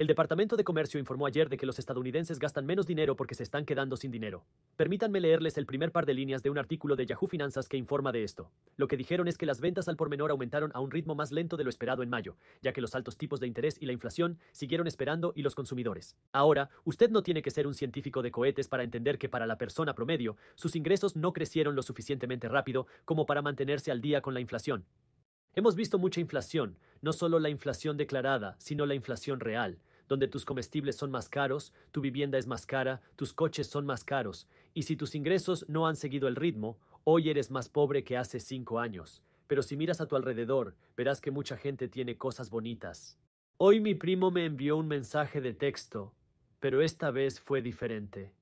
El Departamento de Comercio informó ayer de que los estadounidenses gastan menos dinero porque se están quedando sin dinero. Permítanme leerles el primer par de líneas de un artículo de Yahoo Finanzas que informa de esto. Lo que dijeron es que las ventas al por menor aumentaron a un ritmo más lento de lo esperado en mayo, ya que los altos tipos de interés y la inflación siguieron esperando y los consumidores. Ahora, usted no tiene que ser un científico de cohetes para entender que para la persona promedio, sus ingresos no crecieron lo suficientemente rápido como para mantenerse al día con la inflación. Hemos visto mucha inflación, no solo la inflación declarada, sino la inflación real donde tus comestibles son más caros, tu vivienda es más cara, tus coches son más caros, y si tus ingresos no han seguido el ritmo, hoy eres más pobre que hace cinco años. Pero si miras a tu alrededor, verás que mucha gente tiene cosas bonitas. Hoy mi primo me envió un mensaje de texto, pero esta vez fue diferente.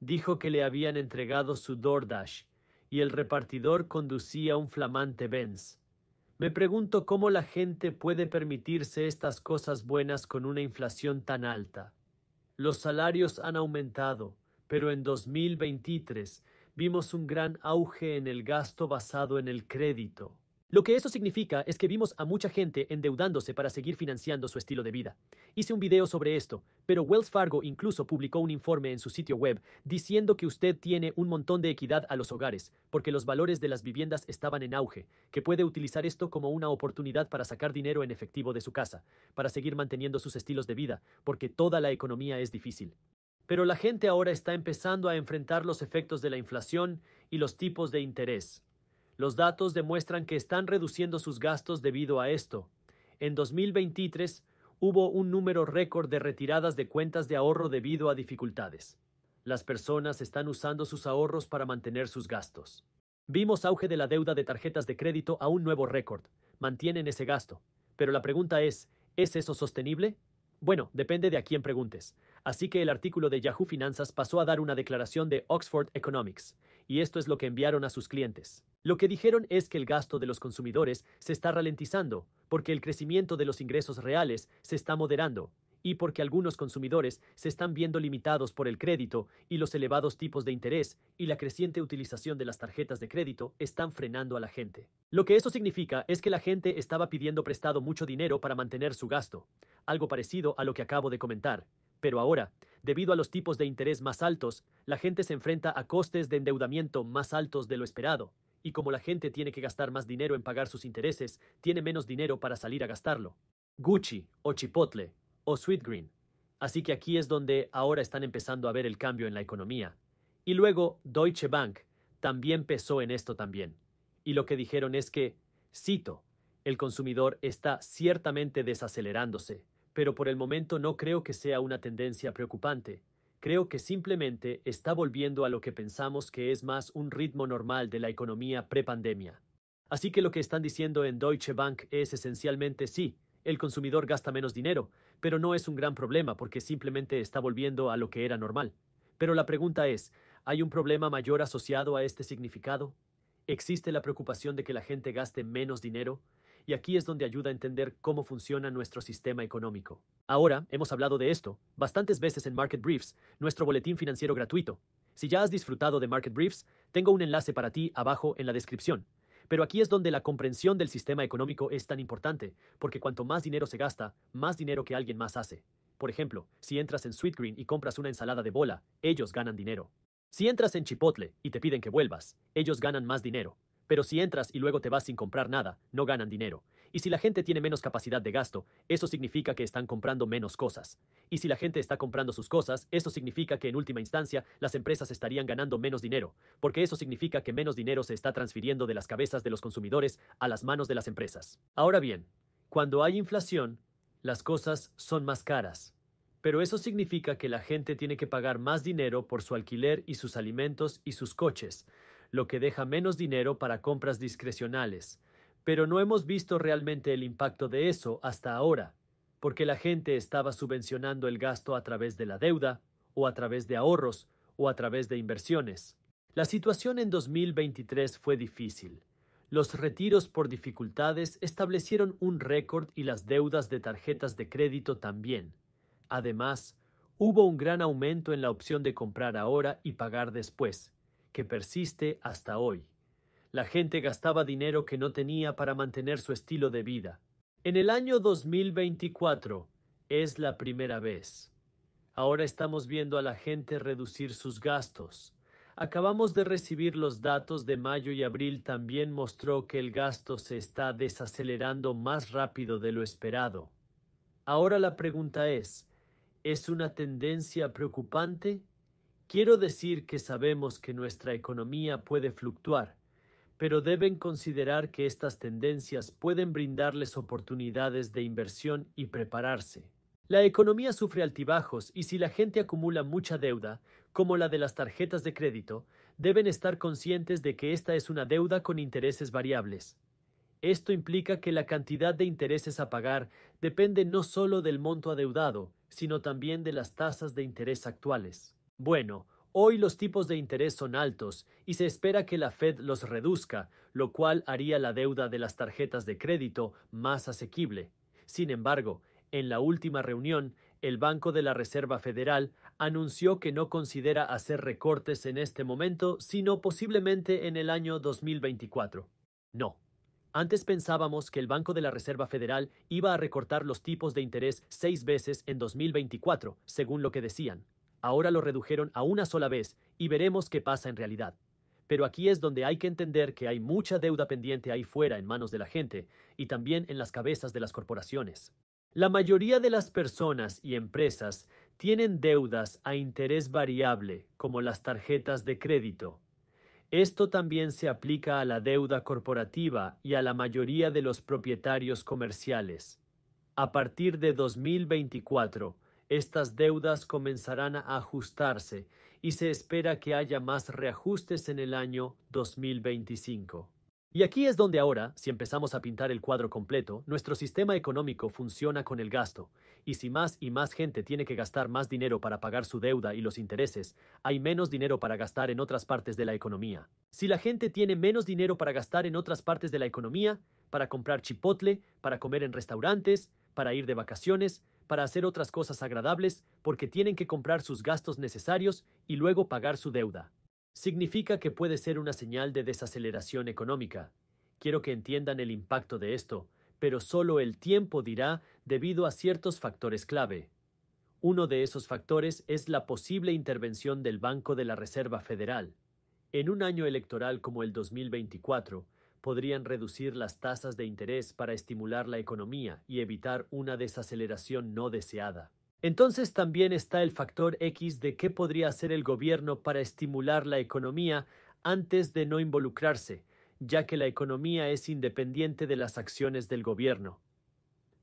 Dijo que le habían entregado su DoorDash, y el repartidor conducía un flamante Benz. Me pregunto cómo la gente puede permitirse estas cosas buenas con una inflación tan alta. Los salarios han aumentado, pero en 2023 vimos un gran auge en el gasto basado en el crédito. Lo que eso significa es que vimos a mucha gente endeudándose para seguir financiando su estilo de vida. Hice un video sobre esto, pero Wells Fargo incluso publicó un informe en su sitio web diciendo que usted tiene un montón de equidad a los hogares, porque los valores de las viviendas estaban en auge, que puede utilizar esto como una oportunidad para sacar dinero en efectivo de su casa, para seguir manteniendo sus estilos de vida, porque toda la economía es difícil. Pero la gente ahora está empezando a enfrentar los efectos de la inflación y los tipos de interés. Los datos demuestran que están reduciendo sus gastos debido a esto. En 2023 hubo un número récord de retiradas de cuentas de ahorro debido a dificultades. Las personas están usando sus ahorros para mantener sus gastos. Vimos auge de la deuda de tarjetas de crédito a un nuevo récord. Mantienen ese gasto. Pero la pregunta es, ¿es eso sostenible? Bueno, depende de a quién preguntes. Así que el artículo de Yahoo Finanzas pasó a dar una declaración de Oxford Economics, y esto es lo que enviaron a sus clientes. Lo que dijeron es que el gasto de los consumidores se está ralentizando, porque el crecimiento de los ingresos reales se está moderando, y porque algunos consumidores se están viendo limitados por el crédito y los elevados tipos de interés y la creciente utilización de las tarjetas de crédito están frenando a la gente. Lo que eso significa es que la gente estaba pidiendo prestado mucho dinero para mantener su gasto, algo parecido a lo que acabo de comentar. Pero ahora, debido a los tipos de interés más altos, la gente se enfrenta a costes de endeudamiento más altos de lo esperado, y como la gente tiene que gastar más dinero en pagar sus intereses, tiene menos dinero para salir a gastarlo. Gucci, o Chipotle, o Sweetgreen. Así que aquí es donde ahora están empezando a ver el cambio en la economía. Y luego Deutsche Bank también pesó en esto también. Y lo que dijeron es que, cito, el consumidor está ciertamente desacelerándose, pero por el momento no creo que sea una tendencia preocupante, Creo que simplemente está volviendo a lo que pensamos que es más un ritmo normal de la economía prepandemia. Así que lo que están diciendo en Deutsche Bank es esencialmente sí, el consumidor gasta menos dinero, pero no es un gran problema porque simplemente está volviendo a lo que era normal. Pero la pregunta es, ¿hay un problema mayor asociado a este significado? ¿Existe la preocupación de que la gente gaste menos dinero? y aquí es donde ayuda a entender cómo funciona nuestro sistema económico. Ahora, hemos hablado de esto bastantes veces en Market Briefs, nuestro boletín financiero gratuito. Si ya has disfrutado de Market Briefs, tengo un enlace para ti abajo en la descripción. Pero aquí es donde la comprensión del sistema económico es tan importante, porque cuanto más dinero se gasta, más dinero que alguien más hace. Por ejemplo, si entras en Sweetgreen y compras una ensalada de bola, ellos ganan dinero. Si entras en Chipotle y te piden que vuelvas, ellos ganan más dinero. Pero si entras y luego te vas sin comprar nada, no ganan dinero. Y si la gente tiene menos capacidad de gasto, eso significa que están comprando menos cosas. Y si la gente está comprando sus cosas, eso significa que en última instancia las empresas estarían ganando menos dinero, porque eso significa que menos dinero se está transfiriendo de las cabezas de los consumidores a las manos de las empresas. Ahora bien, cuando hay inflación, las cosas son más caras. Pero eso significa que la gente tiene que pagar más dinero por su alquiler y sus alimentos y sus coches lo que deja menos dinero para compras discrecionales. Pero no hemos visto realmente el impacto de eso hasta ahora, porque la gente estaba subvencionando el gasto a través de la deuda, o a través de ahorros, o a través de inversiones. La situación en 2023 fue difícil. Los retiros por dificultades establecieron un récord y las deudas de tarjetas de crédito también. Además, hubo un gran aumento en la opción de comprar ahora y pagar después, que persiste hasta hoy. La gente gastaba dinero que no tenía para mantener su estilo de vida. En el año 2024 es la primera vez. Ahora estamos viendo a la gente reducir sus gastos. Acabamos de recibir los datos de mayo y abril también mostró que el gasto se está desacelerando más rápido de lo esperado. Ahora la pregunta es, ¿es una tendencia preocupante? Quiero decir que sabemos que nuestra economía puede fluctuar, pero deben considerar que estas tendencias pueden brindarles oportunidades de inversión y prepararse. La economía sufre altibajos y si la gente acumula mucha deuda, como la de las tarjetas de crédito, deben estar conscientes de que esta es una deuda con intereses variables. Esto implica que la cantidad de intereses a pagar depende no solo del monto adeudado, sino también de las tasas de interés actuales. Bueno, hoy los tipos de interés son altos y se espera que la Fed los reduzca, lo cual haría la deuda de las tarjetas de crédito más asequible. Sin embargo, en la última reunión, el Banco de la Reserva Federal anunció que no considera hacer recortes en este momento, sino posiblemente en el año 2024. No. Antes pensábamos que el Banco de la Reserva Federal iba a recortar los tipos de interés seis veces en 2024, según lo que decían. Ahora lo redujeron a una sola vez y veremos qué pasa en realidad. Pero aquí es donde hay que entender que hay mucha deuda pendiente ahí fuera en manos de la gente y también en las cabezas de las corporaciones. La mayoría de las personas y empresas tienen deudas a interés variable, como las tarjetas de crédito. Esto también se aplica a la deuda corporativa y a la mayoría de los propietarios comerciales. A partir de 2024, estas deudas comenzarán a ajustarse y se espera que haya más reajustes en el año 2025. Y aquí es donde ahora, si empezamos a pintar el cuadro completo, nuestro sistema económico funciona con el gasto, y si más y más gente tiene que gastar más dinero para pagar su deuda y los intereses, hay menos dinero para gastar en otras partes de la economía. Si la gente tiene menos dinero para gastar en otras partes de la economía, para comprar chipotle, para comer en restaurantes, para ir de vacaciones, para hacer otras cosas agradables, porque tienen que comprar sus gastos necesarios y luego pagar su deuda. Significa que puede ser una señal de desaceleración económica. Quiero que entiendan el impacto de esto, pero solo el tiempo dirá debido a ciertos factores clave. Uno de esos factores es la posible intervención del Banco de la Reserva Federal. En un año electoral como el 2024, podrían reducir las tasas de interés para estimular la economía y evitar una desaceleración no deseada. Entonces también está el factor X de qué podría hacer el gobierno para estimular la economía antes de no involucrarse, ya que la economía es independiente de las acciones del gobierno.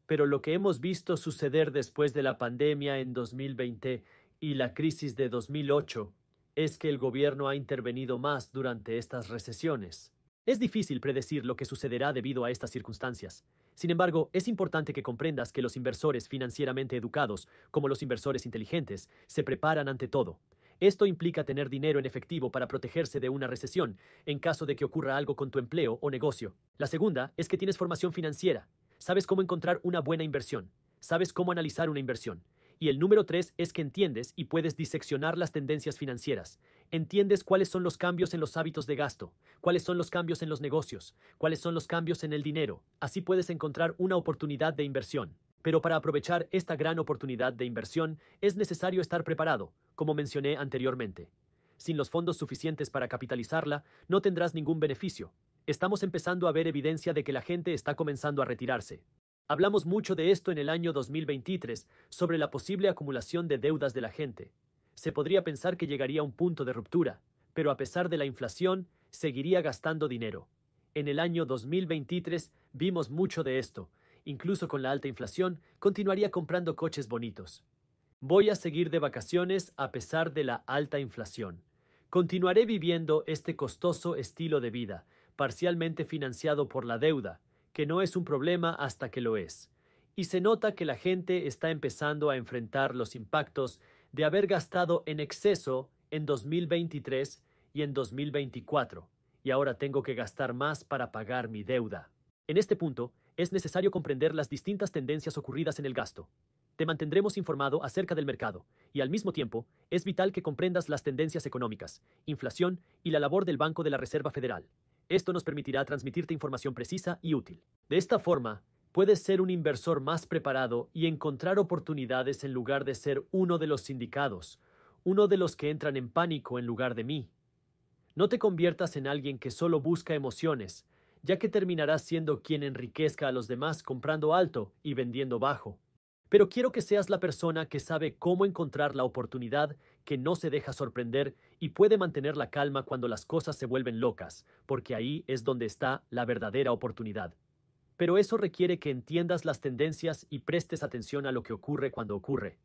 Pero lo que hemos visto suceder después de la pandemia en 2020 y la crisis de 2008 es que el gobierno ha intervenido más durante estas recesiones. Es difícil predecir lo que sucederá debido a estas circunstancias. Sin embargo, es importante que comprendas que los inversores financieramente educados, como los inversores inteligentes, se preparan ante todo. Esto implica tener dinero en efectivo para protegerse de una recesión, en caso de que ocurra algo con tu empleo o negocio. La segunda es que tienes formación financiera. Sabes cómo encontrar una buena inversión. Sabes cómo analizar una inversión. Y el número tres es que entiendes y puedes diseccionar las tendencias financieras. Entiendes cuáles son los cambios en los hábitos de gasto, cuáles son los cambios en los negocios, cuáles son los cambios en el dinero. Así puedes encontrar una oportunidad de inversión. Pero para aprovechar esta gran oportunidad de inversión es necesario estar preparado, como mencioné anteriormente. Sin los fondos suficientes para capitalizarla, no tendrás ningún beneficio. Estamos empezando a ver evidencia de que la gente está comenzando a retirarse. Hablamos mucho de esto en el año 2023, sobre la posible acumulación de deudas de la gente. Se podría pensar que llegaría a un punto de ruptura, pero a pesar de la inflación, seguiría gastando dinero. En el año 2023 vimos mucho de esto, incluso con la alta inflación, continuaría comprando coches bonitos. Voy a seguir de vacaciones a pesar de la alta inflación. Continuaré viviendo este costoso estilo de vida, parcialmente financiado por la deuda, que no es un problema hasta que lo es. Y se nota que la gente está empezando a enfrentar los impactos de haber gastado en exceso en 2023 y en 2024, y ahora tengo que gastar más para pagar mi deuda. En este punto, es necesario comprender las distintas tendencias ocurridas en el gasto. Te mantendremos informado acerca del mercado, y al mismo tiempo, es vital que comprendas las tendencias económicas, inflación y la labor del Banco de la Reserva Federal. Esto nos permitirá transmitirte información precisa y útil. De esta forma, puedes ser un inversor más preparado y encontrar oportunidades en lugar de ser uno de los sindicados, uno de los que entran en pánico en lugar de mí. No te conviertas en alguien que solo busca emociones, ya que terminarás siendo quien enriquezca a los demás comprando alto y vendiendo bajo. Pero quiero que seas la persona que sabe cómo encontrar la oportunidad, que no se deja sorprender y puede mantener la calma cuando las cosas se vuelven locas, porque ahí es donde está la verdadera oportunidad. Pero eso requiere que entiendas las tendencias y prestes atención a lo que ocurre cuando ocurre.